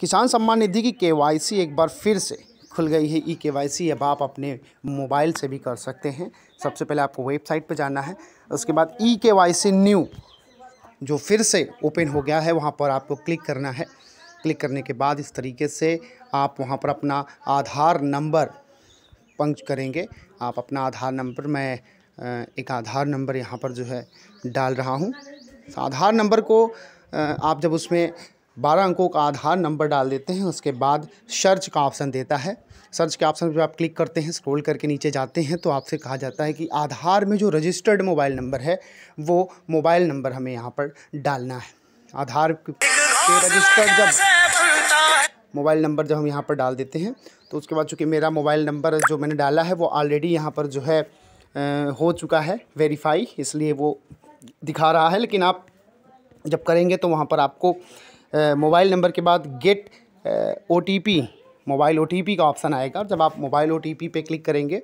किसान सम्मान निधि की के एक बार फिर से खुल गई है ई के अब आप अपने मोबाइल से भी कर सकते हैं सबसे पहले आपको वेबसाइट पर जाना है उसके बाद ई के न्यू जो फिर से ओपन हो गया है वहाँ पर आपको क्लिक करना है क्लिक करने के बाद इस तरीके से आप वहाँ पर अपना आधार नंबर पंच करेंगे आप अपना आधार नंबर मैं एक आधार नंबर यहाँ पर जो है डाल रहा हूँ आधार नंबर को आप जब उसमें बारह अंकों का आधार नंबर डाल देते हैं उसके बाद सर्च का ऑप्शन देता है सर्च के ऑप्शन पर आप क्लिक करते हैं स्क्रॉल करके नीचे जाते हैं तो आपसे कहा जाता है कि आधार में जो रजिस्टर्ड मोबाइल नंबर है वो मोबाइल नंबर हमें यहाँ पर डालना है आधार के रजिस्टर्ड जब मोबाइल नंबर जब हम यहाँ पर डाल देते हैं तो उसके बाद चूँकि मेरा मोबाइल नंबर जो मैंने डाला है वो ऑलरेडी यहाँ पर जो है हो चुका है वेरीफाई इसलिए वो दिखा रहा है लेकिन आप जब करेंगे तो वहाँ पर आपको मोबाइल नंबर के बाद गेट ओ मोबाइल ओ का ऑप्शन आएगा जब आप मोबाइल ओ पे क्लिक करेंगे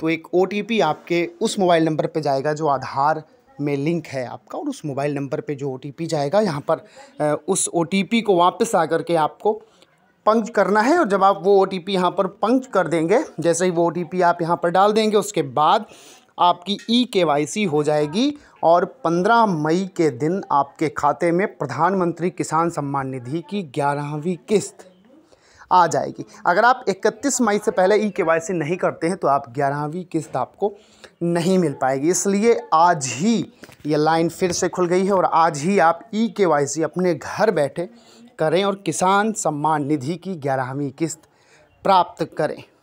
तो एक ओ आपके उस मोबाइल नंबर पर जाएगा जो आधार में लिंक है आपका और उस मोबाइल नंबर पे जो ओ जाएगा यहाँ पर उस ओ को वापस आ करके आपको पंच करना है और जब आप वो ओ टी पी यहाँ पर पंच कर देंगे जैसे ही वो ओ टी पी आप यहाँ पर डाल देंगे उसके बाद आपकी ई के हो जाएगी और 15 मई के दिन आपके खाते में प्रधानमंत्री किसान सम्मान निधि की ग्यारहवीं किस्त आ जाएगी अगर आप 31 मई से पहले ई के नहीं करते हैं तो आप ग्यारहवीं किस्त आपको नहीं मिल पाएगी इसलिए आज ही ये लाइन फिर से खुल गई है और आज ही आप ई के अपने घर बैठे करें और किसान सम्मान निधि की ग्यारहवीं किस्त प्राप्त करें